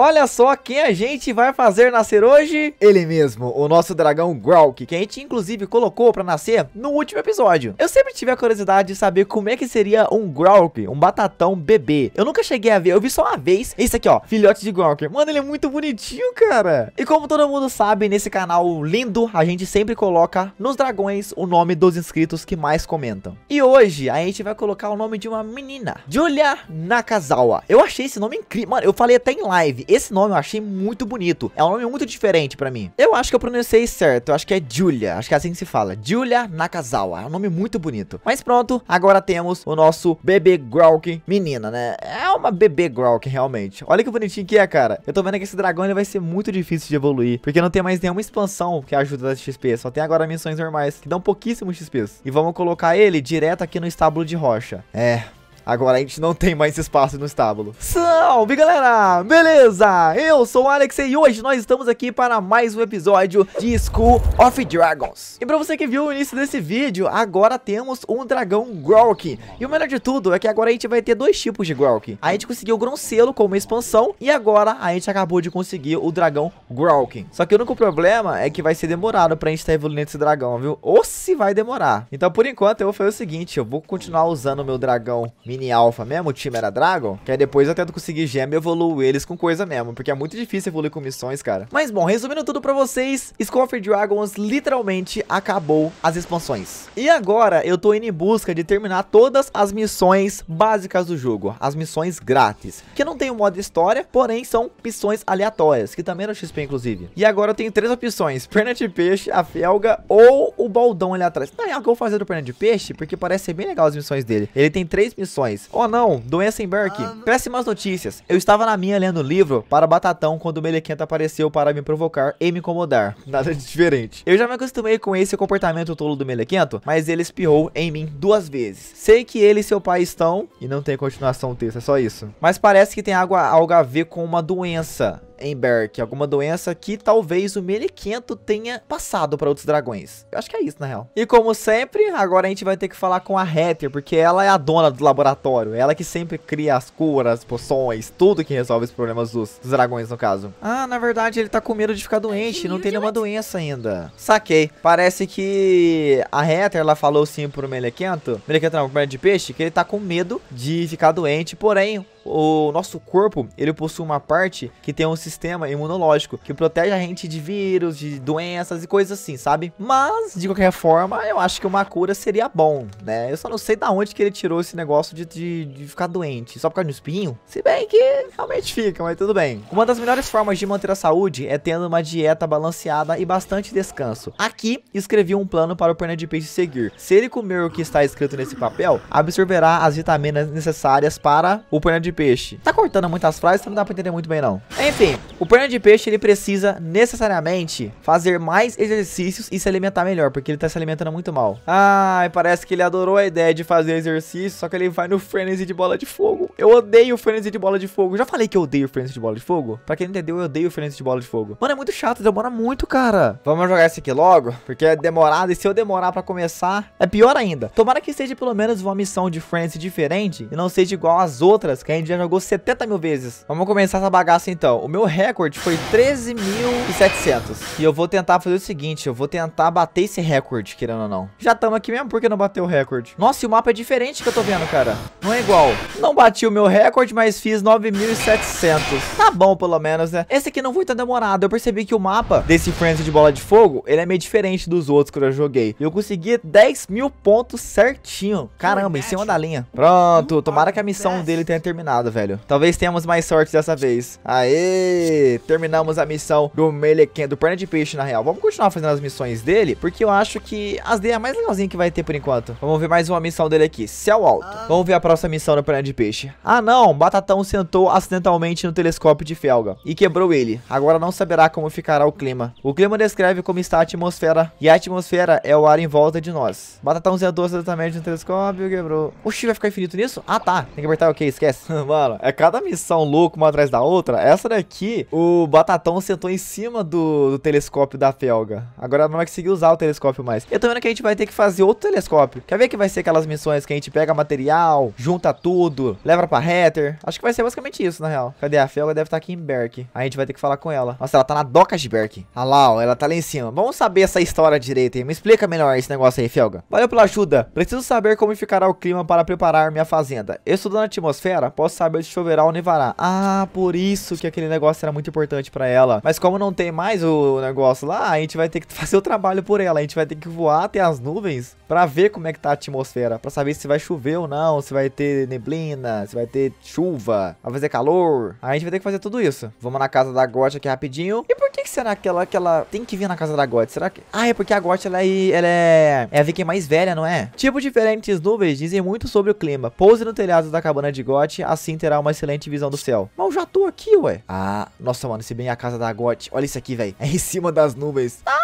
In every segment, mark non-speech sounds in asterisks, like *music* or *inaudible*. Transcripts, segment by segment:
Olha só quem a gente vai fazer nascer hoje. Ele mesmo, o nosso dragão Growk, que a gente inclusive colocou pra nascer no último episódio. Eu sempre tive a curiosidade de saber como é que seria um Growk, um batatão bebê. Eu nunca cheguei a ver, eu vi só uma vez. Esse aqui, ó, filhote de Growk. Mano, ele é muito bonitinho, cara. E como todo mundo sabe, nesse canal lindo, a gente sempre coloca nos dragões o nome dos inscritos que mais comentam. E hoje, a gente vai colocar o nome de uma menina, Julia Nakazawa. Eu achei esse nome incrível. Mano, eu falei até em live. Esse nome eu achei muito bonito. É um nome muito diferente pra mim. Eu acho que eu pronunciei certo. Eu acho que é Julia. Acho que é assim que se fala. Julia Nakazawa. É um nome muito bonito. Mas pronto, agora temos o nosso bebê Grok menina, né? É uma bebê Grok, realmente. Olha que bonitinho que é, cara. Eu tô vendo que esse dragão ele vai ser muito difícil de evoluir. Porque não tem mais nenhuma expansão que ajuda das XP. Só tem agora missões normais, que dão pouquíssimos XP. E vamos colocar ele direto aqui no estábulo de rocha. É, Agora a gente não tem mais espaço no estábulo. Salve, galera! Beleza? Eu sou o Alex e hoje nós estamos aqui para mais um episódio de School of Dragons. E pra você que viu o início desse vídeo, agora temos um dragão Grok. E o melhor de tudo é que agora a gente vai ter dois tipos de Grok. A gente conseguiu o Groncelo uma expansão e agora a gente acabou de conseguir o dragão Grok. Só que o único problema é que vai ser demorado pra gente estar tá evoluindo esse dragão, viu? Ou se vai demorar. Então, por enquanto, eu vou fazer o seguinte, eu vou continuar usando o meu dragão mini mini alpha mesmo, o time era Dragon, que aí depois eu tento conseguir gema e evoluo eles com coisa mesmo, porque é muito difícil evoluir com missões, cara. Mas bom, resumindo tudo pra vocês, Scoffed Dragons literalmente acabou as expansões. E agora eu tô indo em busca de terminar todas as missões básicas do jogo, as missões grátis, que não tem o modo história, porém são missões aleatórias, que também era XP inclusive. E agora eu tenho três opções, perna de peixe, a felga ou o baldão ali atrás. Na real, que eu vou fazer do perna de peixe, porque parece ser bem legal as missões dele. Ele tem três missões infecções. Oh não, doença em Burke. Ah, Péssimas notícias. Eu estava na minha lendo um livro para Batatão quando o Melequenta apareceu para me provocar e me incomodar. *laughs* Nada de diferente. Eu já me acostumei com esse comportamento tolo do Melequento, mas ele espirrou em mim duas vezes. Sei que ele e seu pai estão... E não tem continuação o texto, é só isso. Mas parece que tem algo a ver com uma doença em Berk, alguma doença que talvez o Melequento tenha passado para outros dragões. Eu acho que é isso, na real. E como sempre, agora a gente vai ter que falar com a Hatter, porque ela é a dona do laboratório. Ela que sempre cria as curas, as poções, tudo que resolve os problemas dos, dos, dragões, no caso. Ah, na verdade, ele tá com medo de ficar doente, não tem nenhuma doença ainda. Saquei. Parece que a Hatter, ela falou sim pro Melequento, Melequento não, pro de Peixe, que ele tá com medo de ficar doente, porém, o nosso corpo, ele possui uma parte que tem um sistema imunológico que protege a gente de vírus, de doenças e coisas assim, sabe? Mas, de qualquer forma, eu acho que uma cura seria bom, né? Eu só não sei da onde que ele tirou esse negócio de, de, de ficar doente, só por causa de um espinho? Se bem que realmente fica, mas tudo bem. Uma das melhores formas de manter a saúde é tendo uma dieta balanceada e bastante descanso. Aqui, escrevi um plano para o perna de peixe seguir. Se ele comer o que está escrito nesse papel, absorverá as vitaminas necessárias para o perna de peixe. Tá cortando muitas frases, então não dá pra entender muito bem não. Enfim, o perna de peixe ele precisa necessariamente fazer mais exercícios e se alimentar melhor, porque ele tá se alimentando muito mal. Ai, parece que ele adorou a ideia de fazer exercício, só que ele vai no frenesi de bola de fogo. Eu odeio o frenesi de bola de fogo. Já falei que eu odeio o frenesi de bola de fogo? Pra quem não entendeu, eu odeio o frenesi de bola de fogo. Mano, é muito chato, demora muito, cara. Vamos jogar esse aqui logo, porque é demorado e se eu demorar pra começar, é pior ainda. Tomara que seja pelo menos uma missão de frenesi diferente e não seja igual às outras que a gente gente já jogou 70 mil vezes. Vamos começar essa bagaça então. O meu recorde foi 13.700. E eu vou tentar fazer o seguinte, eu vou tentar bater esse recorde, querendo ou não. Já estamos aqui mesmo, porque não bateu o recorde? Nossa, e o mapa é diferente que eu tô vendo, cara. Não é igual. Não bati o meu recorde, mas fiz 9.700. Tá bom, pelo menos, né? Esse aqui não foi tão demorado. Eu percebi que o mapa desse Friends de bola de fogo, ele é meio diferente dos outros que eu joguei. E eu consegui 10 mil pontos certinho. Caramba, em cima da linha. Pronto, tomara que a missão dele tenha terminado errado, velho. Talvez tenhamos mais sorte dessa vez. Aê! Terminamos a missão do Melequinha, do Perna de Peixe, na real. Vamos continuar fazendo as missões dele, porque eu acho que as dele é a mais legalzinha que vai ter por enquanto. Vamos ver mais uma missão dele aqui. Céu alto. Ah. Vamos ver a próxima missão do Perna de Peixe. Ah, não! Batatão sentou acidentalmente no telescópio de Felga e quebrou ele. Agora não saberá como ficará o clima. O clima descreve como está a atmosfera, e a atmosfera é o ar em volta de nós. Batatão sentou acidentalmente no telescópio e quebrou... Oxi, vai ficar infinito nisso? Ah, tá. Tem que apertar OK, esquece. *laughs* mano, é cada missão louca uma atrás da outra. Essa daqui, o Batatão sentou em cima do, do telescópio da Felga. Agora não vai conseguir usar o telescópio mais. Eu tô vendo que a gente vai ter que fazer outro telescópio. Quer ver que vai ser aquelas missões que a gente pega material, junta tudo, leva pra Hatter? Acho que vai ser basicamente isso, na real. Cadê a Felga? Deve estar tá aqui em Berk. A gente vai ter que falar com ela. Nossa, ela tá na doca de Berk. Ah lá, ó, ela tá lá em cima. Vamos saber essa história direito aí. Me explica melhor esse negócio aí, Felga. Valeu pela ajuda. Preciso saber como ficará o clima para preparar minha fazenda. Estudando a atmosfera, posso se choverá ou nevará. Ah, por isso que aquele negócio era muito importante pra ela. Mas como não tem mais o negócio lá, a gente vai ter que *laughs* fazer o trabalho por ela. A gente vai ter que voar até as nuvens pra ver como é que tá a atmosfera. Pra saber se vai chover ou não, se vai ter neblina, se vai ter chuva, vai fazer calor. a gente vai ter que fazer tudo isso. Vamos na casa da Gotti aqui rapidinho. E por que, que será que ela, que ela tem que vir na casa da Gotti? Será que... Ah, é porque a Gotti, ela, é, ela é... É a Viking mais velha, não é? Tipo diferentes nuvens dizem muito sobre o clima. Pose no telhado da cabana de Gotti, assim terá uma excelente visão do céu. Mas eu já tô aqui, ué. Ah, nossa, mano, se bem é a casa da Gote. Olha isso aqui, velho. É em cima das nuvens. Ah!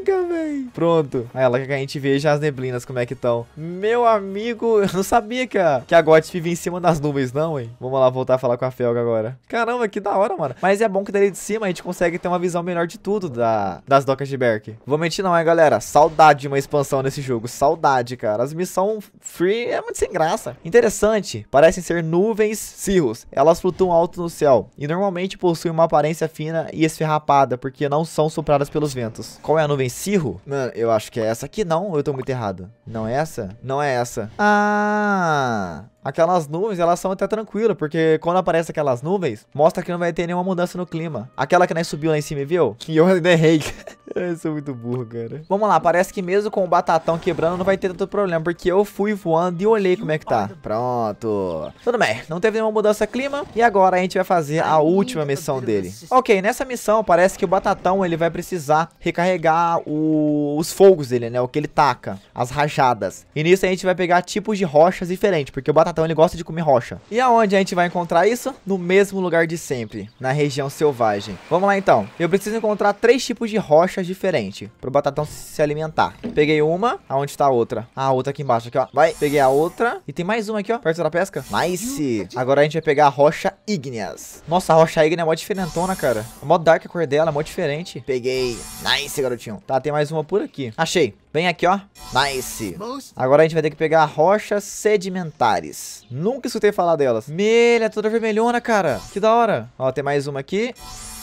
Caraca, Pronto. Aí ela que a gente veja as neblinas, como é que estão. Meu amigo, eu não sabia que a, que a Gotti vive em cima das nuvens, não, hein? Vamos lá voltar a falar com a Felga agora. Caramba, que da hora, mano. Mas é bom que dali de cima a gente consegue ter uma visão melhor de tudo da, das docas de Berk. Vou mentir não, hein, galera. Saudade de uma expansão nesse jogo. Saudade, cara. As missões free é muito sem graça. Interessante. Parecem ser nuvens cirros. Elas flutuam alto no céu. E normalmente possuem uma aparência fina e esferrapada, porque não são sopradas pelos ventos. Qual é a nuvem? Cirro? Mano, eu acho que é essa aqui. Não, eu tô muito errado. Não é essa? Não é essa. Ah aquelas nuvens, elas são até tranquilas, porque quando aparece aquelas nuvens, mostra que não vai ter nenhuma mudança no clima. Aquela que nós subiu lá em cima, viu? Que eu ainda *laughs* errei. *laughs* eu sou muito burro, cara. Vamos lá, parece que mesmo com o batatão quebrando, não vai ter tanto problema, porque eu fui voando e olhei como é que tá. Pronto. Tudo bem, não teve nenhuma mudança clima, e agora a gente vai fazer a última missão dele. Ok, nessa missão, parece que o batatão, ele vai precisar recarregar o... os fogos dele, né? O que ele taca, as rajadas. E nisso a gente vai pegar tipos de rochas diferentes, porque o batatão então ele gosta de comer rocha. E aonde a gente vai encontrar isso? No mesmo lugar de sempre, na região selvagem. Vamos lá então. Eu preciso encontrar três tipos de rochas diferentes pro batatão se alimentar. Peguei uma, aonde tá a outra? Ah, a outra aqui embaixo, aqui ó. Vai, peguei a outra. E tem mais uma aqui ó, perto da pesca. Nice! Agora a gente vai pegar a rocha ígneas. Nossa, a rocha ígnea é mó diferentona, cara. É mó dark a cor dela, é mó diferente. Peguei. Nice, garotinho. Tá, tem mais uma por aqui. Achei. Vem aqui, ó. Nice. Agora a gente vai ter que pegar rochas sedimentares. Nunca escutei falar delas. Melha, toda vermelhona, cara. Que da hora. Ó, tem mais uma aqui.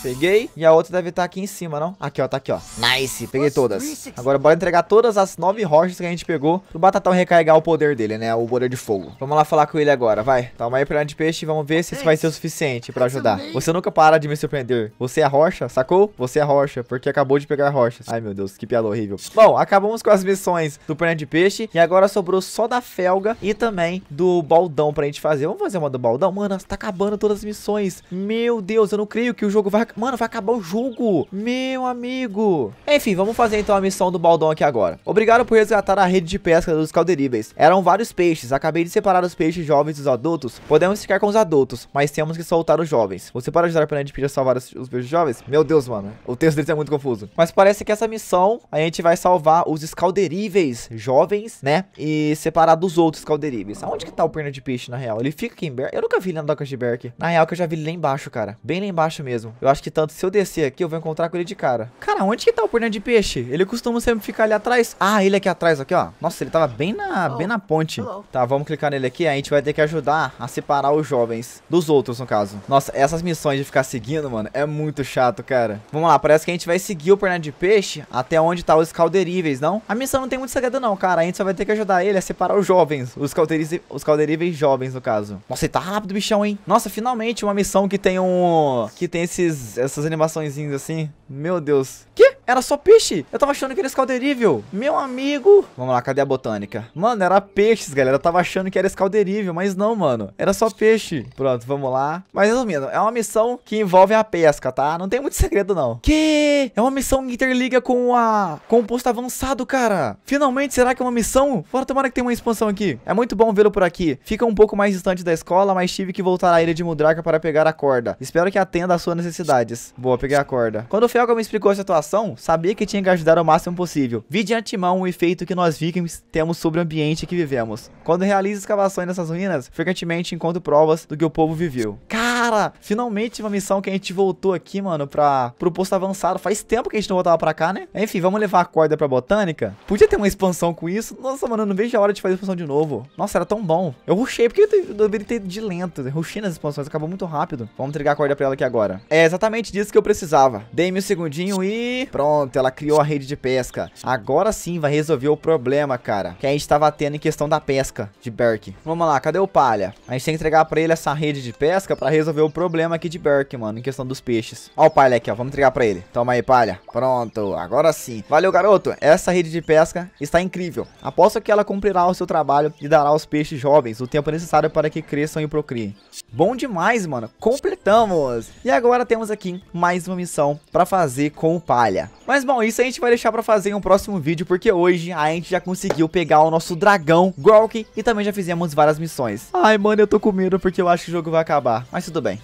Peguei. E a outra deve estar tá aqui em cima, não? Aqui, ó. Tá aqui, ó. Nice. Peguei todas. Agora bora entregar todas as nove rochas que a gente pegou pro Batatão recarregar o poder dele, né? O poder de fogo. Vamos lá falar com ele agora, vai. Toma aí, perna de peixe. Vamos ver se isso vai ser o suficiente pra ajudar. Você nunca para de me surpreender. Você é rocha, sacou? Você é rocha, porque acabou de pegar rochas. Ai, meu Deus. Que piada horrível. Bom, acabamos com as missões do perna de peixe. E agora sobrou só da felga e também do baldão pra gente fazer. Vamos fazer uma do baldão? Mano, tá acabando todas as missões. Meu Deus, eu não creio que o jogo vai acabar Mano, vai acabar o jogo. Meu amigo. Enfim, vamos fazer então a missão do Baldão aqui agora. Obrigado por resgatar a rede de pesca dos calderíveis. Eram vários peixes. Acabei de separar os peixes jovens dos adultos. Podemos ficar com os adultos, mas temos que soltar os jovens. Você pode ajudar a de Peach a salvar os, peixes jovens? Meu Deus, mano. O texto deles é muito confuso. Mas parece que essa missão a gente vai salvar os escalderíveis jovens, né? E separar dos outros escalderíveis. Aonde que tá o perna de peixe na real? Ele fica aqui em Berk? Eu nunca vi ele na Doca de Berk. Na real, que eu já vi ele lá embaixo, cara. Bem lá embaixo mesmo. Eu acho acho que tanto se eu descer aqui, eu vou encontrar com ele de cara. Cara, onde que tá o perna de peixe? Ele costuma sempre ficar ali atrás. Ah, ele aqui atrás, aqui, ó. Nossa, ele tava bem na, oh. bem na ponte. Tá, vamos clicar nele aqui. A gente vai ter que ajudar a separar os jovens dos outros, no caso. Nossa, essas missões de ficar seguindo, mano, é muito chato, cara. Vamos lá, parece que a gente vai seguir o perna de peixe até onde tá os calderíveis, não? A missão não tem muito segredo, não, cara. A gente só vai ter que ajudar ele a separar os jovens. Os, calderi os calderíveis jovens, no caso. Nossa, ele tá rápido, bichão, hein? Nossa, finalmente uma missão que tem um... Que tem esses essas animaçõezinhas assim, meu Deus, era só peixe. Eu tava achando que era escalderível. Meu amigo. Vamos lá, cadê a botânica? Mano, era peixes, galera. Eu tava achando que era escalderível, mas não, mano. Era só peixe. Pronto, vamos lá. Mas resumindo, é uma missão que envolve a pesca, tá? Não tem muito *laughs* segredo, não. Que? É uma missão que interliga com a... Com o posto avançado, cara. Finalmente, será que é uma missão? Fora, tomara que tem uma expansão aqui. É muito bom vê-lo por aqui. Fica um pouco mais distante da escola, mas tive que voltar à ilha de Mudraka para pegar a corda. Espero que atenda às suas necessidades. Boa, peguei a corda. Quando o Felga me explicou a situação, sabia que tinha que ajudar ao máximo possível. Vi de antemão o efeito que nós vikings temos sobre o ambiente que vivemos. Quando realizo escavações nessas ruínas, frequentemente encontro provas do que o povo viveu. Cara, finalmente uma missão que a gente voltou aqui, mano, pra, pro posto avançado. Faz tempo que a gente não voltava pra cá, né? Enfim, vamos levar a corda pra botânica. Podia ter uma expansão com isso. Nossa, mano, eu não vejo a hora de fazer a expansão de novo. Nossa, era tão bom. Eu rushei, porque eu deveria ter ido de lento. Eu rushei nas expansões, acabou muito rápido. Vamos entregar a corda pra ela aqui agora. É exatamente disso que eu precisava. Dei-me um segundinho e... Pronto, ela criou a rede de pesca. Agora sim vai resolver o problema, cara. Que a gente tava tendo em questão da pesca de Berk. Vamos lá, cadê o palha? A gente tem que entregar pra ele essa rede de pesca pra resolver resolver o problema aqui de Berk, mano, em questão dos peixes. Ó o palha aqui, ó, vamos entregar pra ele. Toma aí, palha. Pronto, agora sim. Valeu, garoto. Essa rede de pesca está incrível. Aposto que ela cumprirá o seu trabalho e dará aos peixes jovens o tempo necessário para que cresçam e procriem. Bom demais, mano. Completamos. E agora temos aqui mais uma missão pra fazer com o palha. Mas, bom, isso a gente vai deixar pra fazer em um próximo vídeo, porque hoje a gente já conseguiu pegar o nosso dragão, Grok, e também já fizemos várias missões. Ai, mano, eu tô com medo porque eu acho que o jogo vai acabar. Mas tudo tudo bem.